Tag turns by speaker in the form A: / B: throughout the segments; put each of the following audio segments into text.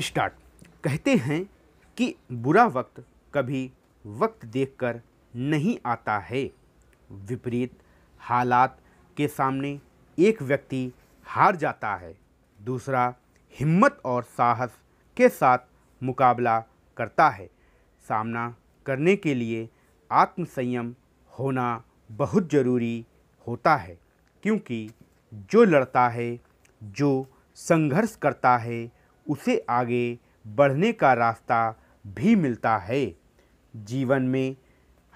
A: Start कहते हैं कि बुरा वक्त कभी वक्त देखकर नहीं आता है विपरीत हालात के सामने एक व्यक्ति हार जाता है दूसरा हिम्मत और साहस के साथ मुकाबला करता है सामना करने के लिए आत्मसंयम होना बहुत ज़रूरी होता है क्योंकि जो लड़ता है जो संघर्ष करता है उसे आगे बढ़ने का रास्ता भी मिलता है जीवन में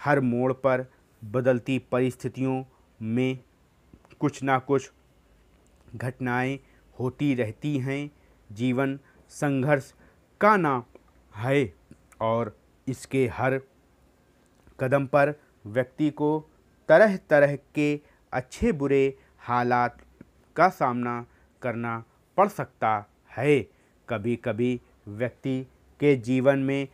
A: हर मोड़ पर बदलती परिस्थितियों में कुछ ना कुछ घटनाएं होती रहती हैं जीवन संघर्ष का ना है और इसके हर कदम पर व्यक्ति को तरह तरह के अच्छे बुरे हालात का सामना करना पड़ सकता है कभी कभी व्यक्ति के जीवन में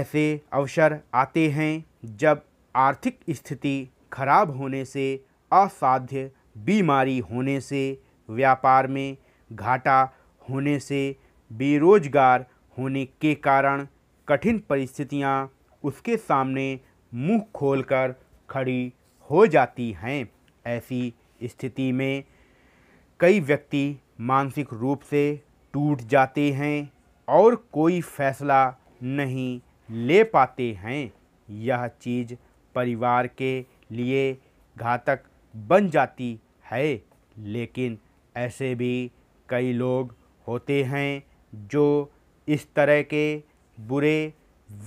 A: ऐसे अवसर आते हैं जब आर्थिक स्थिति खराब होने से असाध्य बीमारी होने से व्यापार में घाटा होने से बेरोजगार होने के कारण कठिन परिस्थितियां उसके सामने मुंह खोलकर खड़ी हो जाती हैं ऐसी स्थिति में कई व्यक्ति मानसिक रूप से टूट जाते हैं और कोई फैसला नहीं ले पाते हैं यह चीज़ परिवार के लिए घातक बन जाती है लेकिन ऐसे भी कई लोग होते हैं जो इस तरह के बुरे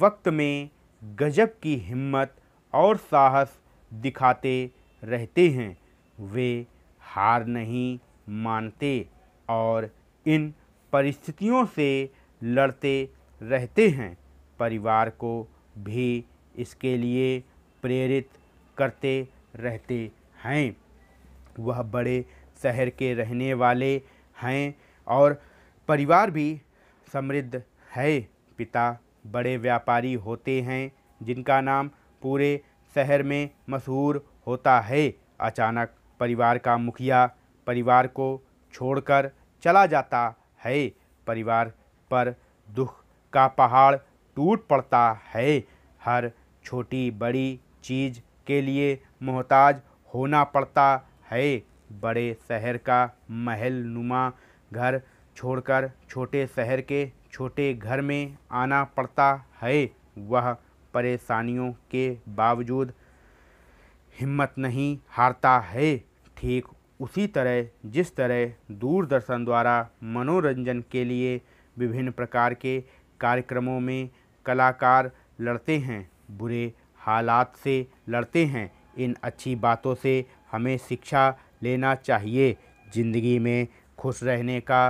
A: वक्त में गजब की हिम्मत और साहस दिखाते रहते हैं वे हार नहीं मानते और इन परिस्थितियों से लड़ते रहते हैं परिवार को भी इसके लिए प्रेरित करते रहते हैं वह बड़े शहर के रहने वाले हैं और परिवार भी समृद्ध है पिता बड़े व्यापारी होते हैं जिनका नाम पूरे शहर में मशहूर होता है अचानक परिवार का मुखिया परिवार को छोड़कर चला जाता है परिवार पर दुख का पहाड़ टूट पड़ता है हर छोटी बड़ी चीज़ के लिए मोहताज होना पड़ता है बड़े शहर का महल नुमा घर छोड़कर छोटे शहर के छोटे घर में आना पड़ता है वह परेशानियों के बावजूद हिम्मत नहीं हारता है ठीक उसी तरह जिस तरह दूरदर्शन द्वारा मनोरंजन के लिए विभिन्न प्रकार के कार्यक्रमों में कलाकार लड़ते हैं बुरे हालात से लड़ते हैं इन अच्छी बातों से हमें शिक्षा लेना चाहिए ज़िंदगी में खुश रहने का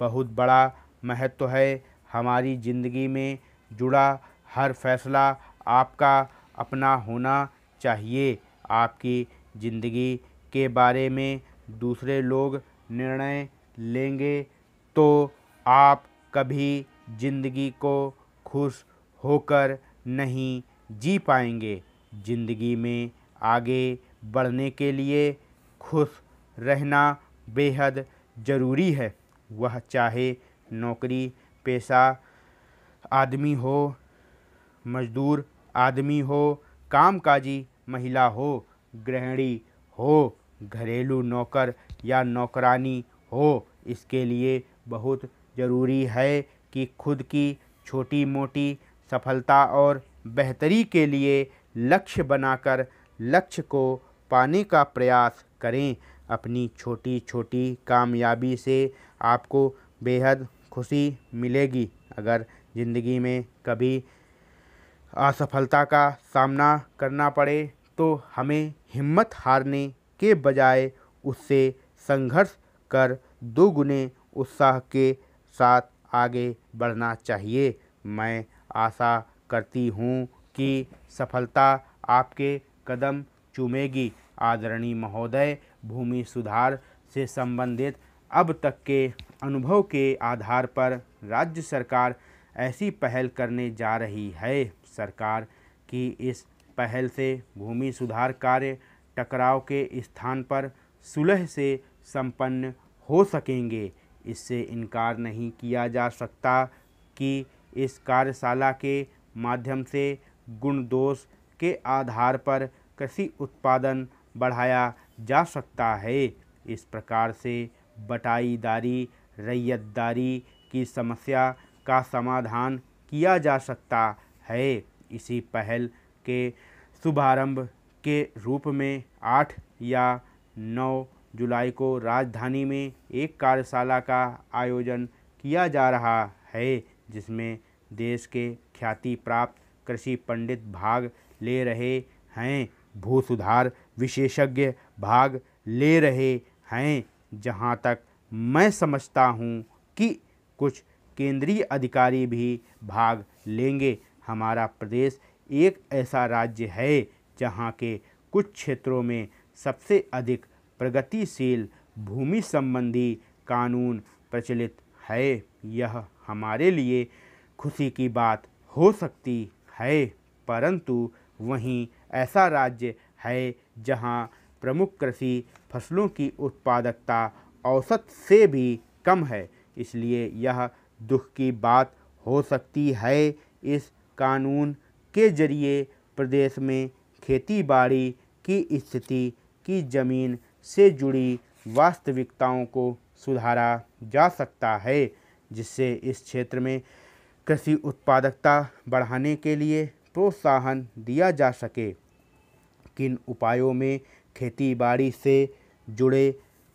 A: बहुत बड़ा महत्व है हमारी ज़िंदगी में जुड़ा हर फैसला आपका अपना होना चाहिए आपकी ज़िंदगी के बारे में दूसरे लोग निर्णय लेंगे तो आप कभी ज़िंदगी को खुश होकर नहीं जी पाएंगे ज़िंदगी में आगे बढ़ने के लिए खुश रहना बेहद ज़रूरी है वह चाहे नौकरी पेशा आदमी हो मजदूर आदमी हो कामकाजी महिला हो गृहिणी हो घरेलू नौकर या नौकरानी हो इसके लिए बहुत ज़रूरी है कि खुद की छोटी मोटी सफलता और बेहतरी के लिए लक्ष्य बनाकर लक्ष्य को पाने का प्रयास करें अपनी छोटी छोटी कामयाबी से आपको बेहद खुशी मिलेगी अगर ज़िंदगी में कभी असफलता का सामना करना पड़े तो हमें हिम्मत हारने के बजाय उससे संघर्ष कर दोगुने उत्साह के साथ आगे बढ़ना चाहिए मैं आशा करती हूँ कि सफलता आपके कदम चूमेगी आदरणीय महोदय भूमि सुधार से संबंधित अब तक के अनुभव के आधार पर राज्य सरकार ऐसी पहल करने जा रही है सरकार की इस पहल से भूमि सुधार कार्य टकराव के स्थान पर सुलह से संपन्न हो सकेंगे इससे इनकार नहीं किया जा सकता कि इस कार्यशाला के माध्यम से गुण दोष के आधार पर कृषि उत्पादन बढ़ाया जा सकता है इस प्रकार से बटाईदारी रैयतदारी की समस्या का समाधान किया जा सकता है इसी पहल के शुभारंभ के रूप में आठ या नौ जुलाई को राजधानी में एक कार्यशाला का आयोजन किया जा रहा है जिसमें देश के ख्याति प्राप्त कृषि पंडित भाग ले रहे हैं भू सुधार विशेषज्ञ भाग ले रहे हैं जहां तक मैं समझता हूं कि कुछ केंद्रीय अधिकारी भी भाग लेंगे हमारा प्रदेश एक ऐसा राज्य है जहाँ के कुछ क्षेत्रों में सबसे अधिक प्रगतिशील भूमि संबंधी कानून प्रचलित है यह हमारे लिए खुशी की बात हो सकती है परंतु वहीं ऐसा राज्य है जहां प्रमुख कृषि फसलों की उत्पादकता औसत से भी कम है इसलिए यह दुख की बात हो सकती है इस कानून के जरिए प्रदेश में खेती बाड़ी की स्थिति की ज़मीन से जुड़ी वास्तविकताओं को सुधारा जा सकता है जिससे इस क्षेत्र में कृषि उत्पादकता बढ़ाने के लिए प्रोत्साहन दिया जा सके किन उपायों में खेती बाड़ी से जुड़े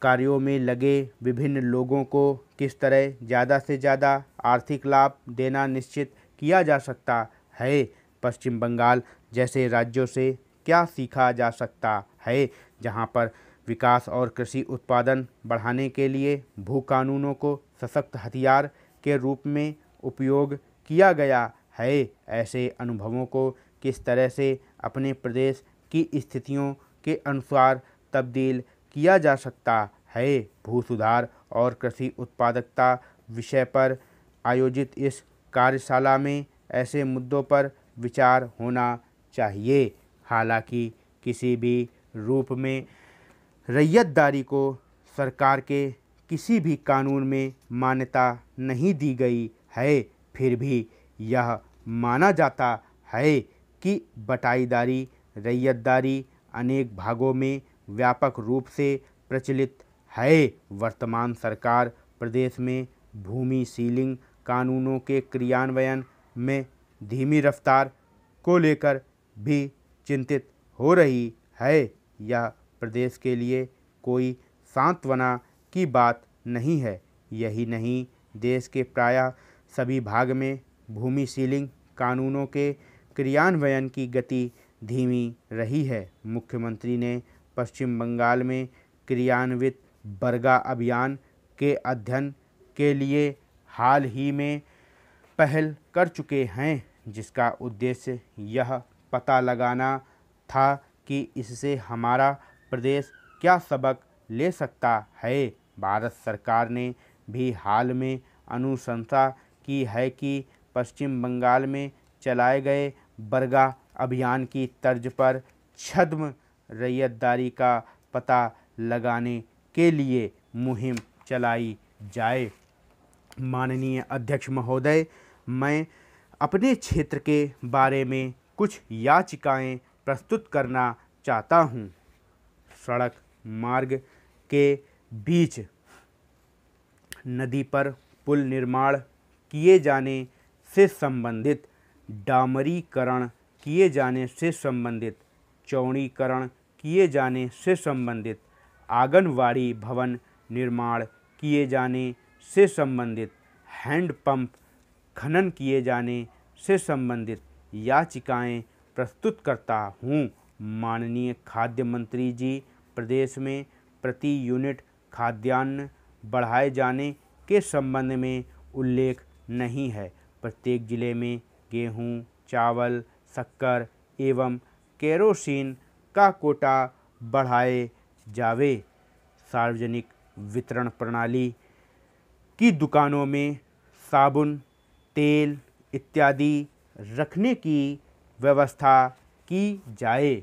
A: कार्यों में लगे विभिन्न लोगों को किस तरह ज़्यादा से ज़्यादा आर्थिक लाभ देना निश्चित किया जा सकता है पश्चिम बंगाल जैसे राज्यों से क्या सीखा जा सकता है जहां पर विकास और कृषि उत्पादन बढ़ाने के लिए भू कानूनों को सशक्त हथियार के रूप में उपयोग किया गया है ऐसे अनुभवों को किस तरह से अपने प्रदेश की स्थितियों के अनुसार तब्दील किया जा सकता है भू सुधार और कृषि उत्पादकता विषय पर आयोजित इस कार्यशाला में ऐसे मुद्दों पर विचार होना चाहिए हालांकि किसी भी रूप में रैयतदारी को सरकार के किसी भी कानून में मान्यता नहीं दी गई है फिर भी यह माना जाता है कि बटाईदारी रैयतदारी अनेक भागों में व्यापक रूप से प्रचलित है वर्तमान सरकार प्रदेश में भूमि सीलिंग कानूनों के क्रियान्वयन में धीमी रफ्तार को लेकर भी चिंतित हो रही है यह प्रदेश के लिए कोई सांत्वना की बात नहीं है यही नहीं देश के प्रायः सभी भाग में भूमि सीलिंग कानूनों के क्रियान्वयन की गति धीमी रही है मुख्यमंत्री ने पश्चिम बंगाल में क्रियान्वित बरगा अभियान के अध्ययन के लिए हाल ही में पहल कर चुके हैं जिसका उद्देश्य यह पता लगाना था कि इससे हमारा प्रदेश क्या सबक ले सकता है भारत सरकार ने भी हाल में अनुशंसा की है कि पश्चिम बंगाल में चलाए गए बरगा अभियान की तर्ज पर छद्म रैयतदारी का पता लगाने के लिए मुहिम चलाई जाए माननीय अध्यक्ष महोदय मैं अपने क्षेत्र के बारे में कुछ याचिकाएं प्रस्तुत करना चाहता हूं। सड़क मार्ग के बीच नदी पर पुल निर्माण किए जाने से संबंधित डामरीकरण किए जाने से संबंधित चौड़ीकरण किए जाने से संबंधित आंगनवाड़ी भवन निर्माण किए जाने से संबंधित हैंडपम्प खनन किए जाने से संबंधित याचिकाएं प्रस्तुत करता हूँ माननीय खाद्य मंत्री जी प्रदेश में प्रति यूनिट खाद्यान्न बढ़ाए जाने के संबंध में उल्लेख नहीं है प्रत्येक जिले में गेहूं, चावल शक्कर एवं केरोसिन का कोटा बढ़ाए जावे सार्वजनिक वितरण प्रणाली की दुकानों में साबुन तेल इत्यादि रखने की व्यवस्था की जाए